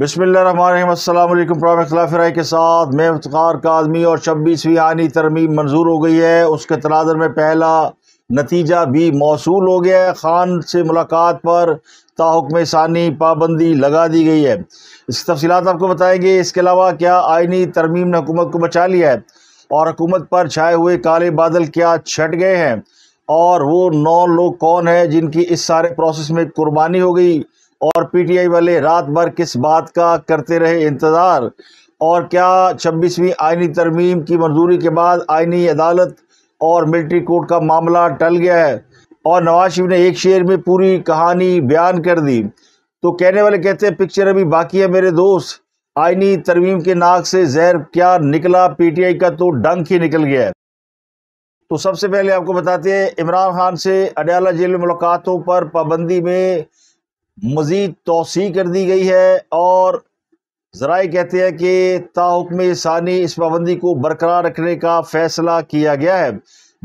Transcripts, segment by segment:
बसमिलकुम प्रोम के साथ मैं का काजमी और छब्बीसवीं आनी तरमीम मंजूर हो गई है उसके तनाजर में पहला नतीजा भी मौसू हो गया है खान से मुलाकात पर ताहकम सानी पाबंदी लगा दी गई है इसकी तफसीत आपको बताएंगे इसके अलावा क्या आइनी तरमीम ने हुकूमत को बचा लिया है और हुकूमत पर छाए हुए काले बादल क्या छट गए हैं और वो नौ लोग कौन है जिनकी इस सारे प्रोसेस में कुर्बानी हो गई और पीटीआई वाले रात भर किस बात का करते रहे इंतज़ार और क्या छब्बीसवीं आईनी तरमीम की मंजूरी के बाद आईनी अदालत और मिलिट्री कोर्ट का मामला टल गया है और नवाज शरीफ ने एक शेर में पूरी कहानी बयान कर दी तो कहने वाले कहते हैं पिक्चर अभी बाकी है मेरे दोस्त आईनी तरमीम के नाक से जहर क्या निकला पीटीआई का तो डंक ही निकल गया है तो सबसे पहले आपको बताते हैं इमरान खान से अडयाला जेल में मुलाकातों पर पाबंदी में मज़ीद तोसी कर दी गई है और ज़रा कहते हैं कि ताहुकम सानी इस पाबंदी को बरकरार रखने का फ़ैसला किया गया है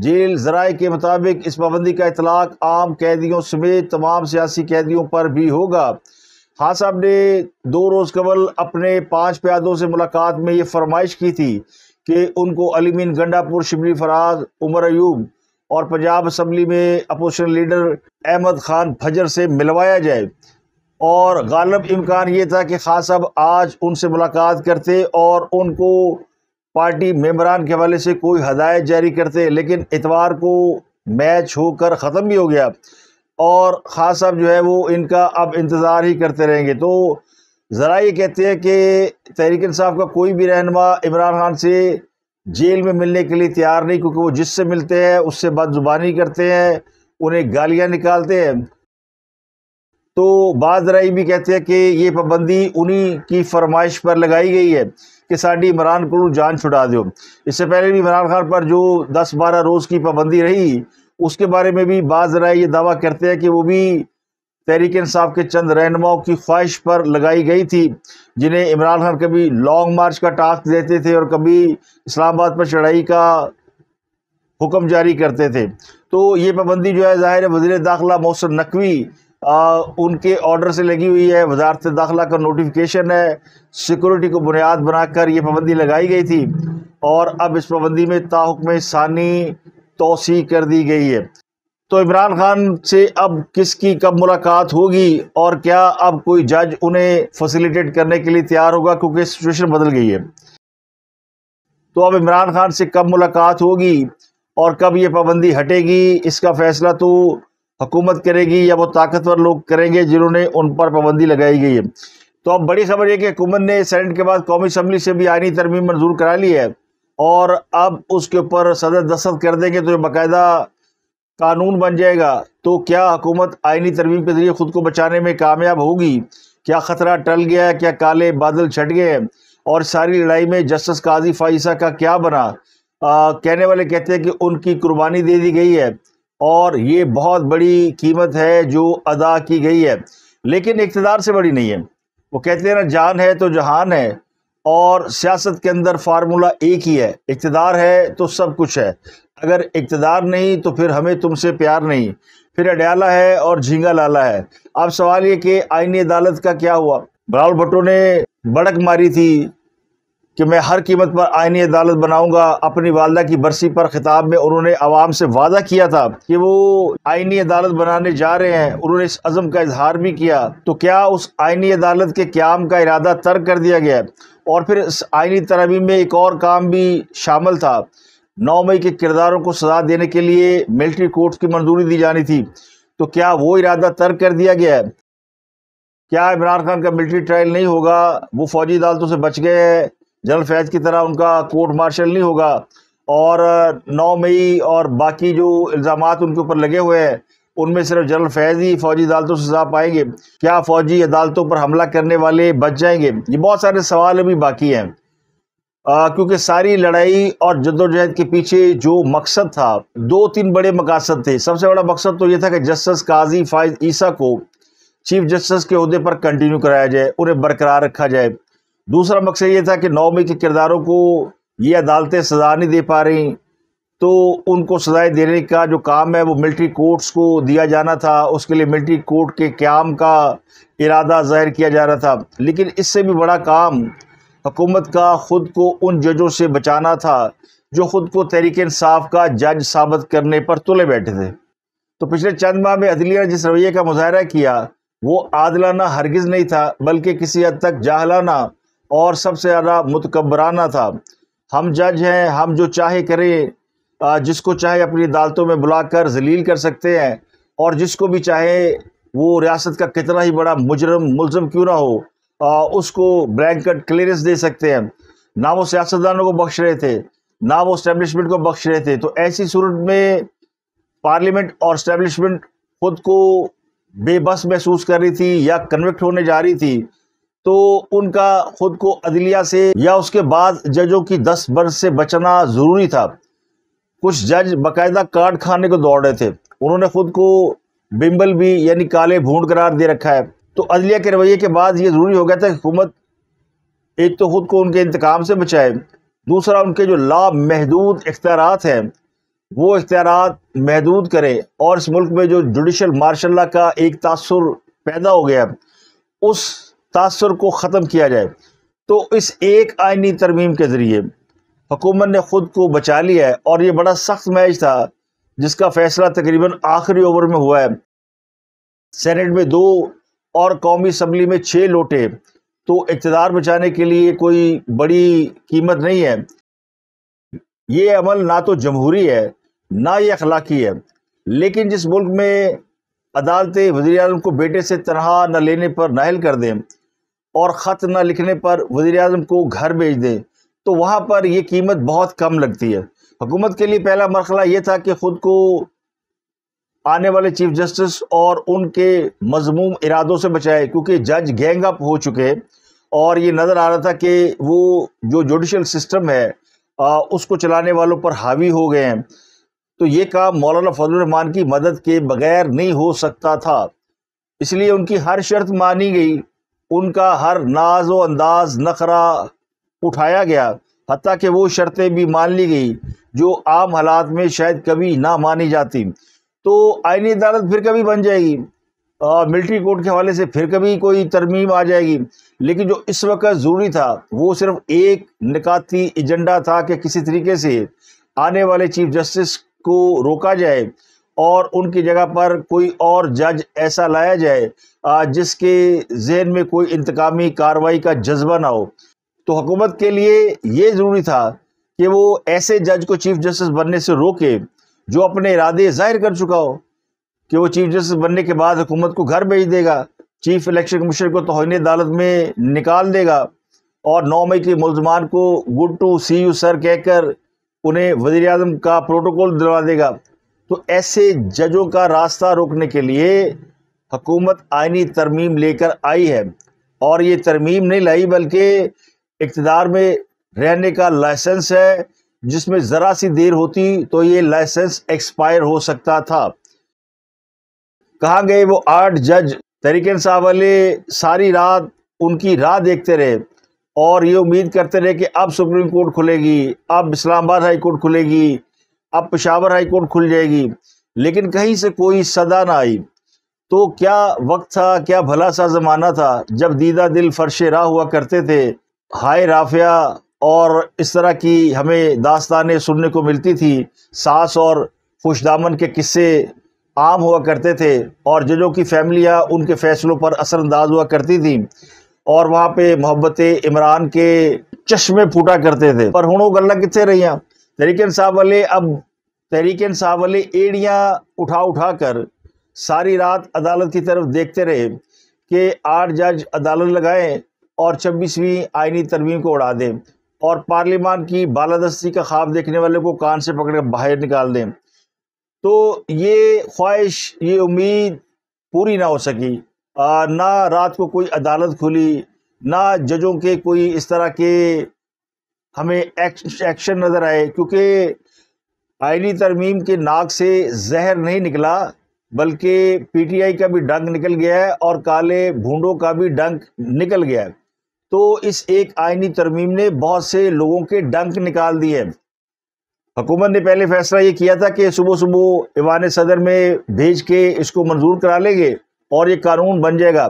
जेल जराए के मुताबिक इस पाबंदी का इतलाक़ आम कैदियों समेत तमाम सियासी कैदियों पर भी होगा हाँ साहब ने दो रोज़ कबल अपने पाँच प्यादों से मुलाकात में ये फरमाइश की थी कि उनको अलीमीन गंडापुर शिबली फराज उमर अयूब और पंजाब असम्बली में अपोजिशन लीडर अहमद खान भजर से मिलवाया जाए और गालब इम्कान ये था कि खास साहब आज उनसे मुलाकात करते और उनको पार्टी मेम्बरान के हवाले से कोई हदायत जारी करते लेकिन इतवार को मैच होकर ख़त्म भी हो गया और ख़ास साहब जो है वो इनका अब इंतज़ार ही करते रहेंगे तो ज़रा ये कहते हैं कि तहरीक इंसाफ का कोई भी रहनमा इमरान खान से जेल में मिलने के लिए तैयार नहीं क्योंकि वो जिससे मिलते हैं उससे बदजुबानी करते हैं उन्हें गालियाँ निकालते हैं तो बाद राय भी कहते हैं कि ये पाबंदी उन्हीं की फरमाइश पर लगाई गई है कि साड़ी इमरान को जान छुड़ा दो इससे पहले भी इमरान खान पर जो दस बारह रोज़ की पाबंदी रही उसके बारे में भी बाज राय ये दावा करते हैं कि वो भी तहरीक इंसाफ के चंद रहनुमाओं की ख्वाहिश पर लगाई गई थी जिन्हें इमरान खान कभी लॉन्ग मार्च का टास्क देते थे और कभी इस्लामाबाद पर चढ़ाई का हुक्म जारी करते थे तो ये पाबंदी जो है ज़ाहिर वजीर दाखिला मोहसिन नकवी आ, उनके ऑर्डर से लगी हुई है वजारत दाखिला का नोटिफिकेशन है सिक्योरिटी को बुनियाद बनाकर ये पाबंदी लगाई गई थी और अब इस पाबंदी में में सानी तोसी कर दी गई है तो इमरान खान से अब किसकी कब मुलाकात होगी और क्या अब कोई जज उन्हें फैसिलिटेट करने के लिए तैयार होगा क्योंकि सिचुएशन बदल गई है तो अब इमरान खान से कब मुलाकात होगी और कब ये पाबंदी हटेगी इसका फैसला तो हुकूमत करेगी या वो ताकतवर लोग करेंगे जिन्होंने उन पर पाबंदी लगाई गई है तो अब बड़ी खबर यह कि हुकूमत ने सेनेट के बाद कौमी असम्बली से भी आइनी तरमीम मंजूर करा ली है और अब उसके ऊपर सदर दस्तखत कर देंगे तो ये बाकायदा कानून बन जाएगा तो क्या हुकूमत आइनी तरमीम के ज़रिए ख़ुद को बचाने में कामयाब होगी क्या ख़तरा टल गया है क्या काले बादल छट गए हैं और सारी लड़ाई में जस्टिस काजी फाइसा का क्या बना आ, कहने वाले कहते हैं कि उनकी कुर्बानी दे दी गई है और ये बहुत बड़ी कीमत है जो अदा की गई है लेकिन इकतदार से बड़ी नहीं है वो कहते हैं ना जान है तो जहान है और सियासत के अंदर फार्मूला एक ही है इकतदार है तो सब कुछ है अगर इकतदार नहीं तो फिर हमें तुमसे प्यार नहीं फिर अडयाला है और झींगा लाला है अब सवाल ये कि आईनी अदालत का क्या हुआ बराल भट्टो ने बड़क मारी थी कि मैं हर कीमत पर आइनी अदालत बनाऊंगा अपनी वालदा की बरसी पर खिताब में उन्होंने आवाम से वादा किया था कि वो आइनी अदालत बनाने जा रहे हैं उन्होंने इस अज़म का इजहार भी किया तो क्या उस आइनी अदालत के क्याम का इरादा तर्क कर दिया गया और फिर इस आइनी तरबी में एक और काम भी शामिल था नौ मई के किरदारों को सजा देने के लिए मिलिट्री कोर्ट की मंजूरी दी जानी थी तो क्या वो इरादा तर्क कर दिया गया है क्या इमरान खान का मिलिट्री ट्रायल नहीं होगा वो फौजी अदालतों से बच गए हैं जनरल फैज की तरह उनका कोर्ट मार्शल नहीं होगा और 9 मई और बाकी जो इल्ज़ाम उनके ऊपर लगे हुए हैं उनमें सिर्फ जनरल फैज ही फौजी अदालतों से सजा पाएंगे क्या फौजी अदालतों पर हमला करने वाले बच जाएंगे ये बहुत सारे सवाल अभी बाकी हैं क्योंकि सारी लड़ाई और जद्दोजहद के पीछे जो मकसद था दो तीन बड़े मकासद थे सबसे बड़ा मकसद तो ये था कि जस्टिस काजी फायज ईसा को चीफ जस्टिस के अहदे पर कंटिन्यू कराया जाए उन्हें बरकरार रखा जाए दूसरा मकसद ये था कि नौमी के किरदारों को ये अदालतें सजा नहीं दे पा रही तो उनको सजाएं देने का जो काम है वो मिलिट्री कोर्ट्स को दिया जाना था उसके लिए मिलिट्री कोर्ट के क्याम का इरादा ज़ाहिर किया जा रहा था लेकिन इससे भी बड़ा काम हुकूमत का ख़ुद को उन जजों से बचाना था जो ख़ुद को तहरीक इंसाफ का जज साबित करने पर तुले बैठे थे तो पिछले चंद माह में अदलिया ने जिस रवैये का मुजाहरा किया वो आदलाना हरगिज़ नहीं था बल्कि किसी हद तक जाहलाना और सबसे ज़्यादा मुतकबराना था हम जज हैं हम जो चाहे करें जिसको चाहे अपनी अदालतों में बुलाकर जलील कर सकते हैं और जिसको भी चाहे वो रियासत का कितना ही बड़ा मुजरम मुलम क्यों ना हो आ, उसको ब्लैंक क्लियरेंस दे सकते हैं ना वो सियासतदानों को बख्श रहे थे ना वो इस्टेबलिशमेंट को बख्श रहे थे तो ऐसी सूरत में पार्लियामेंट और इस्टेब्लिशमेंट खुद को बेबस महसूस कर रही थी या कन्विक्ट होने जा रही थी तो उनका खुद को अदलिया से या उसके बाद जजों की दस बरस से बचना ज़रूरी था कुछ जज बाकायदा काट खाने को दौड़ रहे थे उन्होंने खुद को बिम्बल भी यानी काले भूड करार दे रखा है तो अदलिया के रवैये के बाद ये ज़रूरी हो गया था कि हुकूमत एक तो ख़ुद को उनके इंतकाम से बचाए दूसरा उनके जो लामहदूद इख्तियार हैं वो इख्तियार महदूद करें और इस मुल्क में जो जुडिशल मार्शल का एक तासर पैदा हो गया उस तासर को ख़त्म किया जाए तो इस एक आइनी तरमीम के ज़रिए हुकूमत ने ख़ुद को बचा लिया है और ये बड़ा सख्त मैच था जिसका फ़ैसला तकरीबन आखिरी ओवर में हुआ है सेनेट में दो और कौमी असम्बली में छः लोटे तो इकतदार बचाने के लिए कोई बड़ी कीमत नहीं है ये अमल ना तो जमहूरी है ना ये अखलाकी है लेकिन जिस मुल्क में अदालतें वजी अल को बेटे से तनहा न लेने पर नाहल कर दें और ख़त न लिखने पर वज़ी अजम को घर भेज दें तो वहाँ पर यह कीमत बहुत कम लगती है हुकूमत के लिए पहला मरहला ये था कि ख़ुद को आने वाले चीफ जस्टिस और उनके मजमूम इरादों से बचाए क्योंकि जज गैंग अप हो चुके और ये नज़र आ रहा था कि वो जो जुडिशल सिस्टम है आ, उसको चलाने वालों पर हावी हो गए हैं तो ये काम मौलाना फजलरहमान की मदद के बगैर नहीं हो सकता था इसलिए उनकी हर शर्त मानी गई उनका हर नाज व अंदाज नखरा उठाया गया हती कि वो शर्तें भी मान ली गई जो आम हालात में शायद कभी ना मानी जाती तो आइनी अदालत फिर कभी बन जाएगी मिल्ट्री कोर्ट के हवाले से फिर कभी कोई तरमीम आ जाएगी लेकिन जो इस वक्त ज़रूरी था वो सिर्फ एक निकाती एजेंडा था कि किसी तरीके से आने वाले चीफ जस्टिस को रोका जाए और उनकी जगह पर कोई और जज ऐसा लाया जाए जिसके जहन में कोई इंतकामी कार्रवाई का जज्बा ना हो तो हुकूमत के लिए ये ज़रूरी था कि वो ऐसे जज को चीफ जस्टिस बनने से रोके जो अपने इरादे जाहिर कर चुका हो कि वो चीफ जस्टिस बनने के बाद हुकूमत को घर भेज देगा चीफ इलेक्शन कमीशन को तोहनी अदालत में निकाल देगा और नौ मई के मुलजमान को good to see you sir कहकर उन्हें वजीर अजम का प्रोटोकॉल दिलवा देगा तो ऐसे जजों का रास्ता रोकने के लिए हकूमत आइनी तरमीम लेकर आई है और ये तरमीम नहीं लाई बल्कि इकतदार में रहने का लाइसेंस है जिसमें ज़रा सी देर होती तो ये लाइसेंस एक्सपायर हो सकता था कहा गए वो आठ जज तरीके साहब वाले सारी रात उनकी राह देखते रहे और ये उम्मीद करते रहे कि अब सुप्रीम कोर्ट खुलेगी अब इस्लामाबाद हाई कोर्ट खुलेगी अब पिशावर हाई कोर्ट खुल जाएगी लेकिन कहीं से कोई सदा ना आई तो क्या वक्त था क्या भला सा ज़माना था जब दीदा दिल फर्श राह हुआ करते थे हाय राफिया और इस तरह की हमें दास्तानें सुनने को मिलती थी सास और खुशदामन के किस्से आम हुआ करते थे और जजों की फैमिलियाँ उनके फ़ैसलों पर असरअंदाज हुआ करती थी और वहाँ पे मोहब्बत इमरान के चश्मे फूटा करते थे पर हूँ गल्ला कितने रही तहरीक इंसाफ वाले अब तहरीक इंसाफ वाले एड़ियाँ उठा उठा कर सारी रात अदालत की तरफ देखते रहे कि आठ जज अदालत लगाएं और छब्बीसवीं आइनी तरमीम को उड़ा दें और पार्लियामान की बालादस्ती का ख्वाब देखने वाले को कान से पकड़ कर बाहर निकाल दें तो ये ख्वाहिश ये उम्मीद पूरी ना हो सकी आ, ना रात को कोई अदालत खुली ना जजों के कोई इस तरह के हमें एक्शन नज़र आए क्योंकि आइनी तरमीम के नाक से जहर नहीं निकला बल्कि पीटीआई का भी डंक निकल गया है और काले भूडों का भी डंक निकल गया है तो इस एक आइनी तरमीम ने बहुत से लोगों के डंक निकाल दिए हुकूमत ने पहले फैसला ये किया था कि सुबह सुबह ईवान सदर में भेज के इसको मंजूर करा लेंगे और ये कानून बन जाएगा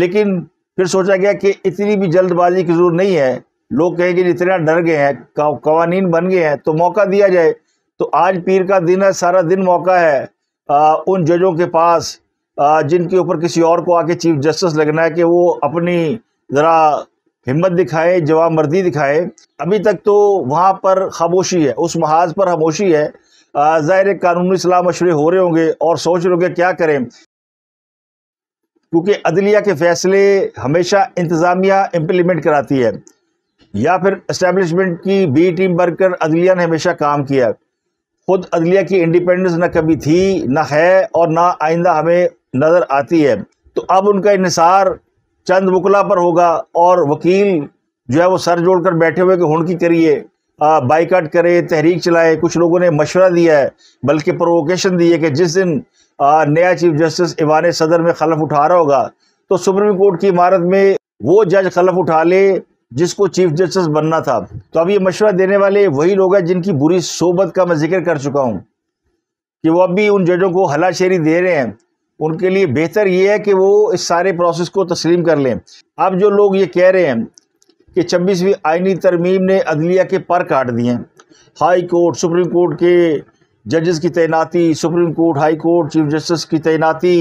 लेकिन फिर सोचा गया कि इतनी भी जल्दबाजी की ज़रूरत नहीं है लोग कहेंगे इतना डर गए हैं कवानीन बन गए हैं तो मौका दिया जाए तो आज पीर का दिन है सारा दिन मौका है आ, उन जजों के पास आ, जिनके ऊपर किसी और को आके चीफ जस्टिस लगना है कि वो अपनी ज़रा हिम्मत दिखाए जवाब मर्दी दिखाए अभी तक तो वहाँ पर खामोशी है उस महाज पर खामोशी है ज़ाहिर कानूनी सलाह मशवरे हो रहे होंगे और सोच रहे होंगे क्या करें क्योंकि अदलिया के फैसले हमेशा इंतज़ामिया इम्प्लीमेंट कराती है या फिर इस्टेब्लिशमेंट की बी टीम बनकर अदलिया ने हमेशा काम किया खुद अदलिया की इंडिपेंडेंस ना कभी थी ना है और ना आइंदा हमें नज़र आती है तो अब उनका इसार चंद बुकला पर होगा और वकील जो है वो सर जोड़ कर बैठे हुए कि की करिए बाइकाट करे तहरीक चलाए कुछ लोगों ने मशवरा दिया है बल्कि प्रोवोकेशन दी है कि जिस दिन आ, नया चीफ जस्टिस इवान सदर में खलफ उठा रहा होगा तो सुप्रीम कोर्ट की इमारत में वो जज खलफ उठा ले जिसको चीफ जस्टिस बनना था तो अब ये मशवरा देने वाले वही लोग हैं जिनकी बुरी सोबत का मैं जिक्र कर चुका हूँ कि वो अब भी उन जजों को हलाशेरी दे रहे हैं उनके लिए बेहतर ये है कि वो इस सारे प्रोसेस को तस्लीम कर लें अब जो लोग ये कह रहे हैं कि छब्बीसवीं आइनी तरमीम ने अदलिया के पर काट दिए हाई कोर्ट सुप्रीम कोर्ट के जजेस की तैनाती supreme court high court chief justice की तैनाती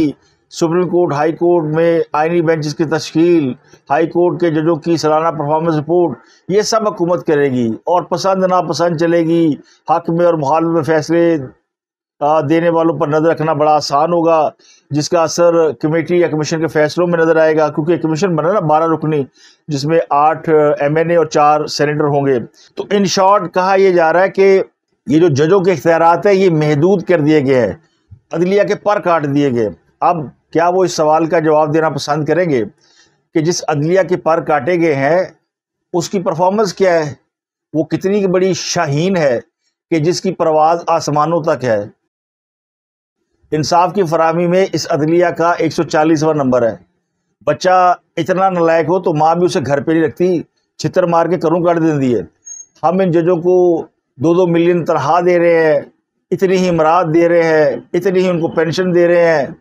सुप्रीम कोर्ट हाई कोर्ट में आइनी बेंचेस की तश्ील हाई कोर्ट के जजों की सालाना परफॉर्मेंस रिपोर्ट ये सब हुकूमत करेगी और पसंद नापसंद चलेगी हक में और माहौल में फैसले देने वालों पर नज़र रखना बड़ा आसान होगा जिसका असर कमेटी या कमीशन के फैसलों में नज़र आएगा क्योंकि कमीशन बना ना बारह रुकनी जिसमें आठ एमएनए और चार सेनेटर होंगे तो इन शॉर्ट कहा यह जा रहा है कि ये जो जजों के इख्तियार हैं ये महदूद कर दिए गए हैं अदलिया के पर काट दिए गए अब क्या वो इस सवाल का जवाब देना पसंद करेंगे कि जिस अदलिया के पर काटे गए हैं उसकी परफॉर्मेंस क्या है वो कितनी बड़ी शाहीन है कि जिसकी परवाज आसमानों तक है इंसाफ की फरहमी में इस अदलिया का एक सौ चालीसवा नंबर है बच्चा इतना नलायक हो तो माँ भी उसे घर पे नहीं रखती छितर मार के करूँ काट दे है हम इन जजों को दो दो मिलियन तरह दे रहे हैं इतनी ही इमरात दे रहे हैं इतनी ही उनको पेंशन दे रहे हैं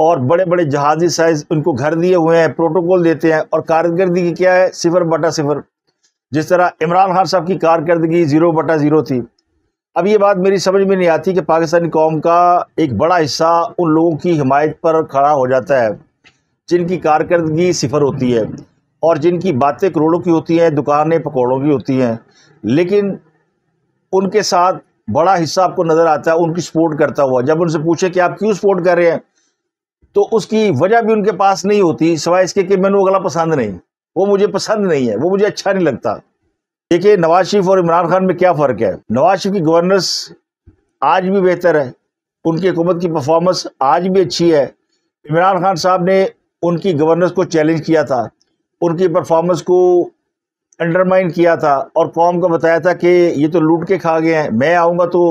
और बड़े बड़े जहाजी साइज उनको घर दिए हुए हैं प्रोटोकॉल देते हैं और कारकर्दगी क्या है सिफर बटा सिफर जिस तरह इमरान खान साहब की कारकर्दगी ज़ीरो बटा ज़ीरो थी अब ये बात मेरी समझ में नहीं आती कि पाकिस्तानी कौम का एक बड़ा हिस्सा उन लोगों की हिमायत पर खड़ा हो जाता है जिनकी कारकर्दगी सिफर होती है और जिनकी बातें करोड़ों की होती हैं दुकानें पकौड़ों की होती हैं लेकिन उनके साथ बड़ा हिस्सा आपको नज़र आता है उनकी सपोर्ट करता हुआ जब उनसे पूछे कि आप क्यों सपोर्ट कर रहे हैं तो उसकी वजह भी उनके पास नहीं होती सवाए इसके कि मैंने वो गला पसंद नहीं वो मुझे पसंद नहीं है वो मुझे अच्छा नहीं लगता देखिए नवाज शरीफ और इमरान खान में क्या फ़र्क है नवाज शरीफ की गवर्नेंस आज भी बेहतर है उनकी हुकूमत की परफॉर्मेंस आज भी अच्छी है इमरान खान साहब ने उनकी गवर्नेंस को चैलेंज किया था उनकी परफॉर्मेंस को अंडरमाइन किया था और कौम को बताया था कि ये तो लूट के खा गए हैं मैं आऊँगा तो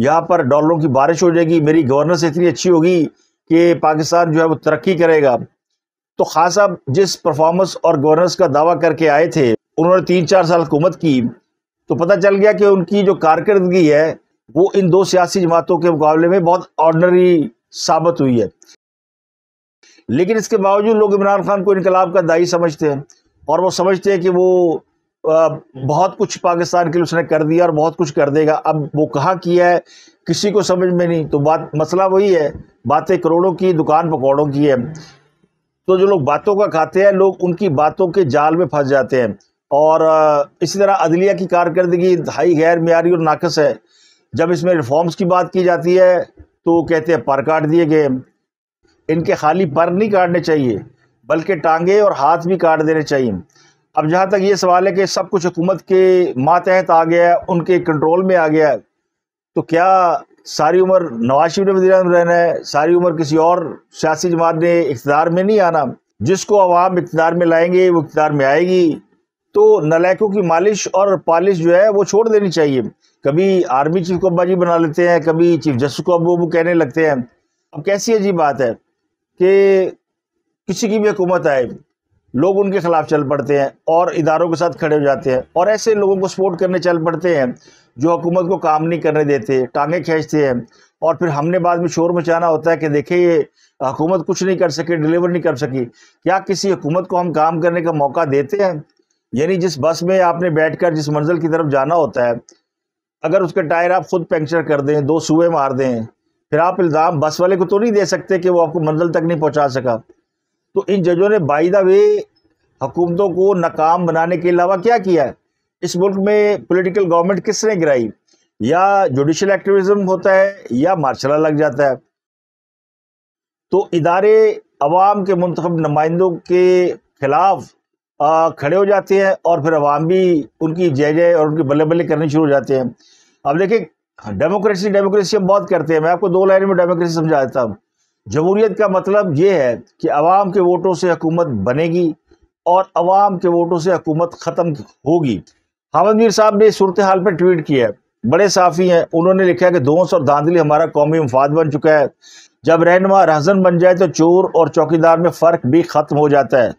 यहाँ पर डॉलरों की बारिश हो जाएगी मेरी गवर्नेंस इतनी अच्छी होगी कि पाकिस्तान जो है वो तरक्की करेगा तो खास साहब जिस परफॉर्मेंस और गवर्नेंस का दावा करके आए थे उन्होंने तीन चार साल हुकूमत की तो पता चल गया कि उनकी जो कारकर्दगी है वो इन दो सियासी जमातों के मुकाबले में बहुत ऑर्डनरी साबित हुई है लेकिन इसके बावजूद लोग इमरान खान को इनकलाब का दाई समझते हैं और वो समझते हैं कि वो बहुत कुछ पाकिस्तान के लिए उसने कर दिया और बहुत कुछ कर देगा अब वो कहाँ किया है किसी को समझ में नहीं तो बात मसला वही है बातें करोड़ों की दुकान पकौड़ों की है तो जो लोग बातों का खाते हैं लोग उनकी बातों के जाल में फंस जाते हैं और इसी तरह अदलिया की कारकर्दगी इंतहाई गैर मीरी और नाकस है जब इसमें रिफॉर्म्स की बात की जाती है तो कहते हैं पर काट दिए गए इनके खाली पर नहीं काटने चाहिए बल्कि टांगे और हाथ भी काट देने चाहिए अब जहाँ तक ये सवाल है कि सब कुछ हुकूमत के मातहत आ गया उनके कंट्रोल में आ गया है तो क्या सारी उम्र नवाज शरीफ ने वजी रहना है सारी उम्र किसी और सियासी जमात ने इकतदार में नहीं आना जिसको अवाम इकतदार में लाएंगे वो इकतदार में आएगी तो नलैकों की मालिश और पालिश जो है वो छोड़ देनी चाहिए कभी आर्मी चीफ को अब्बा जी बना लेते हैं कभी चीफ जस्टिस को अबू अबू कहने लगते हैं अब कैसी अजीब बात है कि किसी की भी हुकूमत आए लोग उनके खिलाफ चल पड़ते हैं और इदारों के साथ खड़े हो जाते हैं और ऐसे लोगों को सपोर्ट करने चल पड़ते हैं जो हुकूमत को काम नहीं करने देते टांगे खींचते हैं और फिर हमने बाद में शोर मचाना होता है कि देखे ये हुकूमत कुछ नहीं कर सके डिलीवर नहीं कर सकी क्या किसी हुकूमत को हम काम करने का मौका देते हैं यानी जिस बस में आपने बैठकर जिस मंजिल की तरफ जाना होता है अगर उसके टायर आप खुद पंक्चर कर दें दो सूए मार दें फिर आप इल्ज़ाम बस वाले को तो नहीं दे सकते कि वो आपको मंजिल तक नहीं पहुँचा सका तो इन जजों ने बाई द वे हुकूमतों को नाकाम बनाने के अलावा क्या किया है इस मुल्क में पॉलिटिकल गवर्नमेंट किसने गिराई या जुडिशल एक्टिविज्म होता है या मार्शल लग जाता है तो इदारे अवाम के मंतखब नुमाइंदों के ख़िलाफ़ खड़े हो जाते हैं और फिर अवाम भी उनकी जय जय और उनकी बल्ले बल्ले करने शुरू हो जाते हैं अब देखिए डेमोक्रेसी डेमोक्रेसी हम बहुत करते हैं मैं आपको दो लाइन में डेमोक्रेसी समझा देता हूँ जमहूरीत का मतलब ये है कि आवाम के वोटों से हकूमत बनेगी और आवाम के वोटों से हकूमत ख़त्म होगी हामद साहब ने सूरत हाल पर ट्वीट किया है बड़े साफ़ी हैं उन्होंने लिखा है कि दोस्त और धांधली हमारा कौमी मफाद बन चुका है जब रहनमा रहजन बन जाए तो चोर और चौकीदार में फ़र्क भी ख़त्म हो जाता है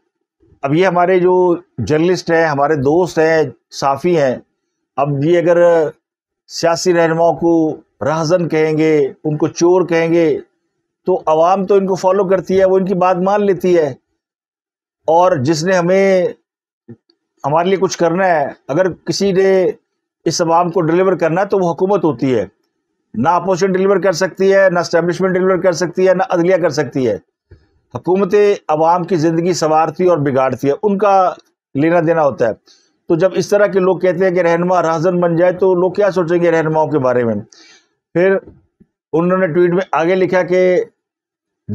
अब ये हमारे जो जर्नलिस्ट हैं हमारे दोस्त हैं साफ़ी हैं अब ये अगर सियासी रहनुमाओं को रहजन कहेंगे उनको चोर कहेंगे तो आवाम तो इनको फॉलो करती है वो इनकी बात मान लेती है और जिसने हमें हमारे लिए कुछ करना है अगर किसी ने इस आवाम को डिलीवर करना है तो वो हुकूमत होती है ना अपोजिशन डिलीवर कर सकती है ना स्टैब्लिशमेंट डिलीवर कर सकती है ना अदलिया कर सकती है हुकूमतें आवाम की ज़िंदगी संवारती और बिगाड़ती है उनका लेना देना होता है तो जब इस तरह के लोग कहते हैं कि रहनमा राजन बन जाए तो लोग क्या सोचेंगे रहनुमाओं के बारे में फिर उन्होंने ट्वीट में आगे लिखा कि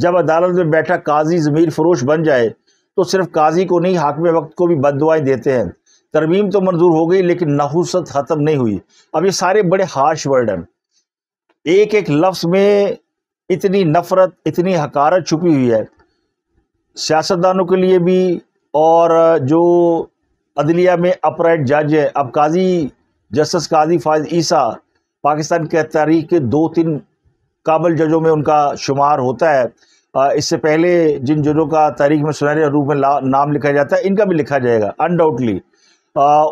जब अदालत में बैठा काजी ज़मीर फरोश बन जाए तो सिर्फ काजी को नहीं हाकम वक्त को भी बद दुआएँ देते हैं तरमीम तो मंजूर हो गई लेकिन नहुसत ख़त्म नहीं हुई अब ये सारे बड़े हार्श वर्ड हैं एक एक लफ्ज़ में इतनी नफ़रत इतनी हकारत छुपी हुई है सियासतदानों के लिए भी और जो अदलिया में अपराइट जज है अब काजी जस्टिस काजी फायद ईसा पाकिस्तान के तारीख के दो तीन काबल जजों में उनका शुमार होता है इससे पहले जिन जजों का तारीख में सुनहरे रूप में नाम लिखा जाता है इनका भी लिखा जाएगा अनडाउटली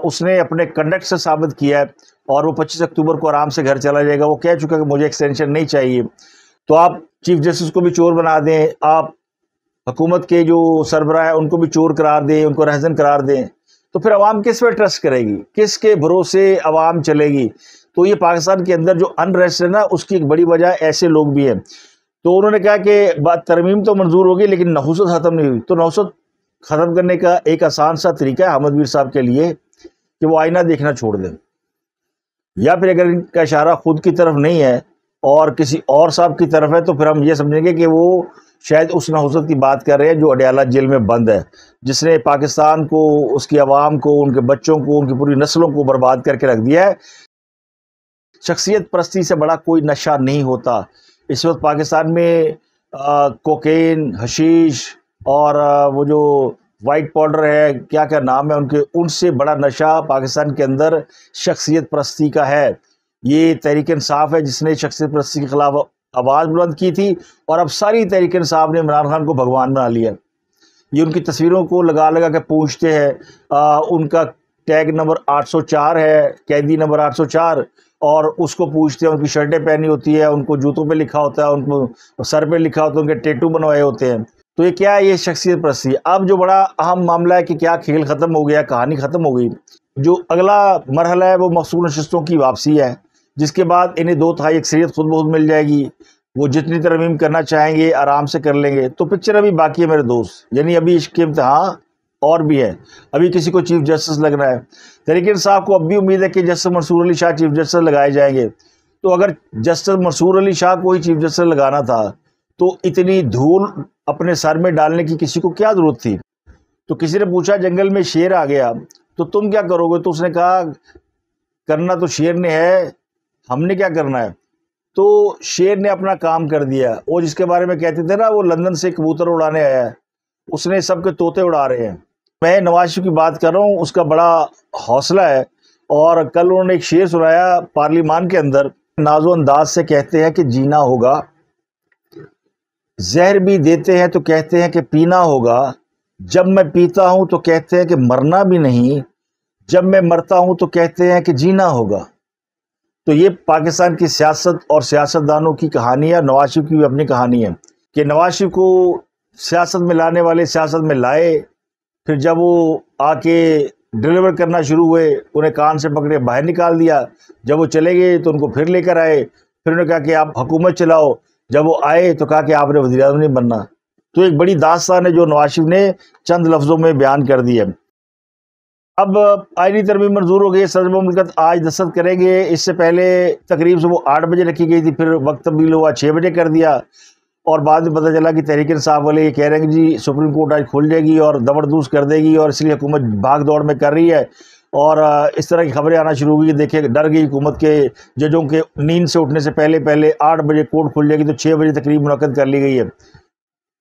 उसने अपने कंडक्ट से साबित किया है और वो 25 अक्टूबर को आराम से घर चला जाएगा वो कह चुका है कि मुझे एक्सटेंशन नहीं चाहिए तो आप चीफ जस्टिस को भी चोर बना दें आप हुकूमत के जो सरबराह है उनको भी चोर करार दें उनको रहजन करार दें तो फिर आवाम किस पर ट्रस्ट करेगी किसके भरोसे आवाम चलेगी तो ये पाकिस्तान के अंदर जो अनरेस्ट है ना उसकी एक बड़ी वजह ऐसे लोग भी हैं तो उन्होंने कहा कि बात तरमीम तो मंजूर होगी लेकिन नहुसत ख़त्म नहीं हुई तो नहुसत ख़त्म करने का एक आसान सा तरीका है अहमद वीर साहब के लिए कि वो आईना देखना छोड़ दें या फिर अगर इनका इशारा खुद की तरफ नहीं है और किसी और साहब की तरफ है तो फिर हम ये समझेंगे कि वो शायद उस नहुसत की बात कर रहे हैं जो अडयाला जेल में बंद है जिसने पाकिस्तान को उसकी आवाम को उनके बच्चों को उनकी पूरी नस्लों को बर्बाद करके रख दिया है शख्सियत परस्ती से बड़ा कोई नशा नहीं होता इस वक्त पाकिस्तान में कोकेन हशीश और आ, वो जो वाइट पाउडर है क्या क्या नाम है उनके उनसे बड़ा नशा पाकिस्तान के अंदर शख्सियत परस्ती का है ये तहरीक इंसाफ है जिसने शख्सियत परस्ती के ख़िलाफ़ आवाज़ बुलंद की थी और अब सारी तहरीक इंसाफ ने इमरान खान को भगवान बना लिया ये उनकी तस्वीरों को लगा लगा के पूछते हैं उनका टैग नंबर 804 है कैदी नंबर 804 और उसको पूछते हैं उनकी शर्टें पहनी होती है उनको जूतों पे लिखा होता है उनको सर पे लिखा होता है उनके टेटू बनवाए होते हैं तो ये क्या है ये शख्सियत प्रस्ती अब जो बड़ा अहम मामला है कि क्या खेल ख़त्म हो गया कहानी ख़त्म हो गई जो अगला मरहला है वो मखसूल नशस्तों की वापसी है जिसके बाद इन्हें दो था अक्सरियत खुद बहुत मिल जाएगी वो जितनी तरमीम करना चाहेंगे आराम से कर लेंगे तो पिक्चर अभी बाकी है मेरे दोस्त यानी अभी इसके इम्तहा और भी है अभी किसी को चीफ जस्टिस लग रहा है तरीकिन साहब को अब भी उम्मीद है कि justice Mansoor Ali Shah chief justice लगाए जाएंगे तो अगर जस्टिस मंसूर अली शाह को ही चीफ जस्टिस लगाना था तो इतनी धूल अपने सर में डालने की किसी को क्या ज़रूरत थी तो किसी ने पूछा जंगल में शेर आ गया तो तुम क्या करोगे तो उसने कहा करना तो शेर ने है हमने क्या करना है तो शेर ने अपना काम कर दिया वो जिसके बारे में कहते थे ना वो लंदन से कबूतर उड़ाने आया है उसने सबके तोते उड़ा रहे हैं मैं नवाज शरीफ की बात कर रहा हूँ उसका बड़ा हौसला है और कल उन्होंने एक शेर सुनाया पार्लीमान के अंदर नाजो अंदाज से कहते हैं कि जीना होगा जहर भी देते हैं तो कहते हैं कि पीना होगा जब मैं पीता हूँ तो कहते हैं कि मरना भी नहीं जब मैं मरता हूँ तो कहते हैं कि जीना होगा तो ये पाकिस्तान की सियासत और सियासतदानों की कहानी है नवाज शरीफ की भी अपनी कहानी है कि नवाज शरीफ को सियासत में लाने वाले सियासत में लाए फिर जब वो आके डिलीवर करना शुरू हुए उन्हें कान से पकड़े बाहर निकाल दिया जब वो चले गए तो उनको फिर लेकर आए फिर उन्होंने कहा कि आप हुकूमत चलाओ जब वो आए तो कहा कि आपने वजी अजम नहीं बनना तो एक बड़ी दास्तान है जो नवाज शरीफ ने चंद लफ्ज़ों में बयान कर दी है अब आयनी तरमी मंजूर हो गई सदर मुमलकत आज दस्त करेंगे इससे पहले तकरीब से वो आठ बजे रखी गई थी फिर वक्त तब्दील हुआ छः बजे कर दिया और बाद में पता चला कि तहरीक साहब वाले ये कह रहे हैं कि जी सुप्रीम कोर्ट आज खुल जाएगी और दबरदूस कर देगी और इसलिए हुकूमत भाग दौड़ में कर रही है और इस तरह की खबरें आना शुरू हुई कि देखिए डर गई हुकूमत के जजों के नींद से उठने से पहले पहले आठ बजे कोर्ट खुल जाएगी तो छः बजे तकरीब मुनद कर ली गई है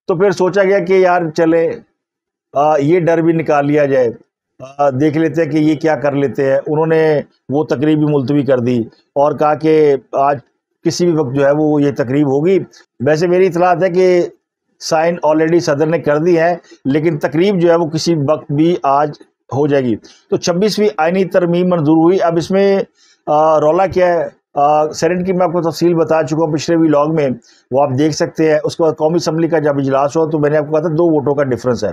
तो फिर सोचा गया कि यार चले ये डर भी निकाल लिया जाए देख लेते हैं कि ये क्या कर लेते हैं उन्होंने वो तकरीब भी मुलतवी कर दी और कहा कि आज किसी भी वक्त जो है वो ये तकरीब होगी वैसे मेरी इतलात है कि साइन ऑलरेडी सदर ने कर दी है लेकिन तकरीब जो है वो किसी वक्त भी आज हो जाएगी तो छब्बीसवीं आइनी तरमीम मंजूर हुई अब इसमें रौला क्या है सेनेट की मैं आपको तफसील बता चुका हूँ पिछले भी लॉग में वो आप देख सकते हैं उसके बाद कौमी असम्बली का जब इजलास हुआ तो मैंने आपको कहा था दो वोटों का डिफरेंस है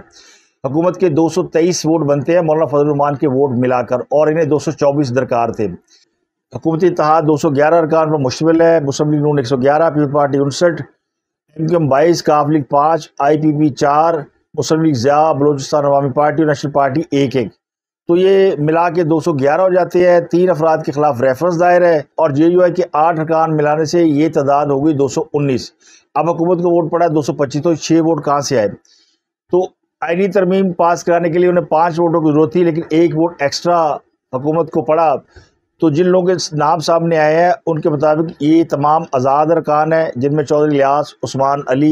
हुकूमत के 223 वोट बनते हैं मौलाना फजलरमान के वोट मिलाकर और इन्हें 224 दरकार थे हुकूमती इतिहाद दो सौ ग्यारह अरकान पर मुश्तमिल है मुस्लिम लीग नून एक सौ ग्यारह पीपल पार्टी उनसठ एम क्यू एम बाईस काफ लीग पाँच आई पी पी चार मुस्लिम लीग ज़िया बलोचिस्तान अवामी पार्टी और नेशनल पार्टी एक एक तो ये मिला के दो सौ ग्यारह हो जाते हैं तीन अफराद के खिलाफ रेफरेंस दायर है और जे यू आई के आठ अरकान मिलाने से ये तादाद हो गई दो सौ उन्नीस अब हुकूमत को वोट पड़ा है दो सौ पच्चीस तो छः वोट कहाँ से आए तो आईनी तरमीम पास कराने के लिए उन्हें पाँच वोटों की जरूरत थी लेकिन एक वोट एक्स्ट्रा हुकूमत को पड़ा तो जिन लोगों के नाम सामने आए हैं उनके मुताबिक ये तमाम आज़ाद अरकान हैं जिनमें चौधरी लियास उस्मान अली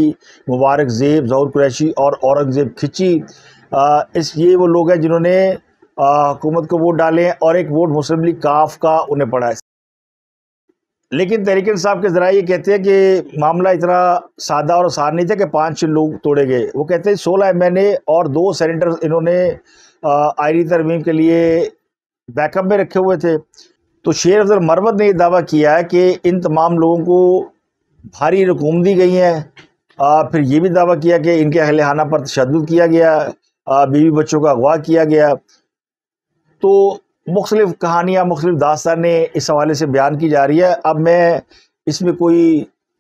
मुबारक ज़ेब जहूर कुरैशी और औरंगज़ेब खिची इस ये वो लोग हैं जिन्होंने हुकूमत को वोट डाले हैं और एक वोट मुस्लिम लीग काफ का उन्हें पड़ा है लेकिन तहरीक साहब के ज़रा ये कहते हैं कि मामला इतना सादा और आसान नहीं था कि पाँच छः लोग तोड़े गए वो कहते हैं सोलह एम एन ए और दो सेनेटर इन्होंने आयरी तरमीम के लिए बैकअप में रखे हुए थे तो शेर अफजल मरवत ने यह दावा किया है कि इन तमाम लोगों को भारी रकूम दी गई है आ, फिर ये भी दावा किया कि इनके अहल खाना पर तशद किया गया आ, बीवी बच्चों का अगवा किया गया तो मुख्तलिफ़ कहानियाँ मुख्तलिफ़ दास्तान इस हवाले से बयान की जा रही है अब मैं इसमें कोई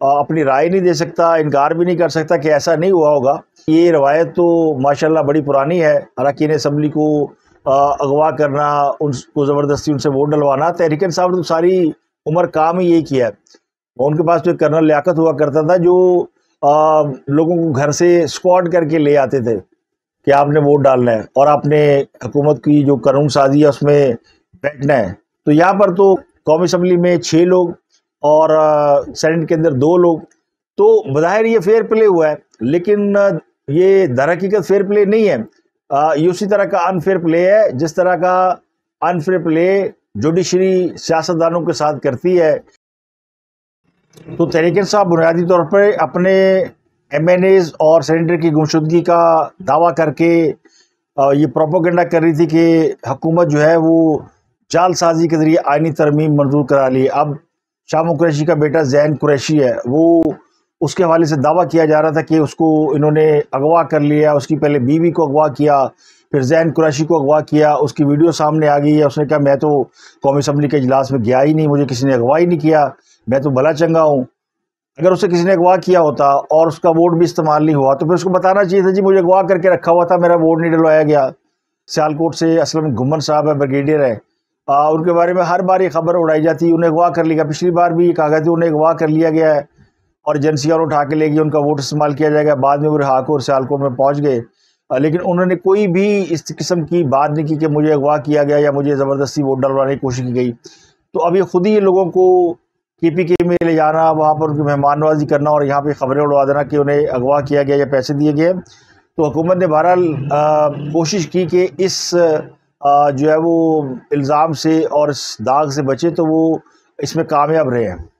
आ, अपनी राय नहीं दे सकता इनकार भी नहीं कर सकता कि ऐसा नहीं हुआ होगा ये रवायत तो माशाल्लाह बड़ी पुरानी है अरकिन असम्बली को अगवा करना उनको ज़बरदस्ती उनसे वोट डलवाना तहरीक साहब ने तो सारी उम्र काम ही यही किया है उनके पास जो कर्नल लियाकत हुआ करता था जो आ, लोगों को घर से स्क्वाड करके ले आते थे कि आपने वोट डालना है और आपने हुकूमत की जो कानून साजी है उसमें बैठना है तो यहाँ पर तो कौमी असम्बली में छः लोग और सेनेट के अंदर दो लोग तो बज़ाहिर ये फेयर प्ले हुआ है लेकिन ये दर हकीकत फेयर प्ले नहीं है ये उसी तरह का अनफेयर प्ले है जिस तरह का अनफेयर प्ले जुडिशरी सियासतदानों के साथ करती है तो तहरीक साहब बुनियादी तौर पर अपने एम एन एज और सेनेटर की गुमशुदगी का दावा करके ये प्रोपोगेंडा कर रही थी कि हुकूमत जो है वो जालसाजी के ज़रिए आइनी तरमीम मंजूर करा ली अब शाह कुरैशी का बेटा जैन कुरैशी है वो उसके हवाले से दावा किया जा रहा था कि उसको इन्होंने अगवा कर लिया उसकी पहले बीवी को अगवा किया फिर जैन कुरैशी को अगवा किया उसकी वीडियो सामने आ गई है उसने कहा मैं तो कौमी असम्बली के अजलास में गया ही नहीं मुझे किसी ने अगवा ही नहीं किया मैं तो भला चंगा हूँ अगर उसे किसी ने अगवा किया होता और उसका वोट भी इस्तेमाल नहीं हुआ तो फिर उसको बताना चाहिए था जी मुझे अगवा करके रखा हुआ था मेरा वोट नहीं डलवाया गया सियालकोट से असल में घुमन साहब है ब्रिगेडियर है आ, उनके बारे में हर बार ये खबर उड़ाई जाती है उन्हें अगवा कर लिया पिछली बार भी ये कहा गया था उन्हें अगवा कर लिया गया है और एजेंसियाँ उठा के लेगी उनका वोट इस्तेमाल किया जाएगा बाद में वो और सियालकोट में पहुँच गए लेकिन उन्होंने कोई भी इस किस्म की बात नहीं की कि मुझे अगवा किया गया या मुझे ज़बरदस्ती वोट डलवाने की कोशिश की गई तो अभी खुद ही लोगों को के पी के में ले जाना वहाँ पर उनकी मेहमानबाजी करना और यहाँ पर खबरें उड़वा देना कि उन्हें अगवा किया गया या पैसे दिए गए तो हुकूमत ने बहरहाल कोशिश की कि इस आ, जो है वो इल्ज़ाम से और इस दाग से बचे तो वो इसमें कामयाब रहे हैं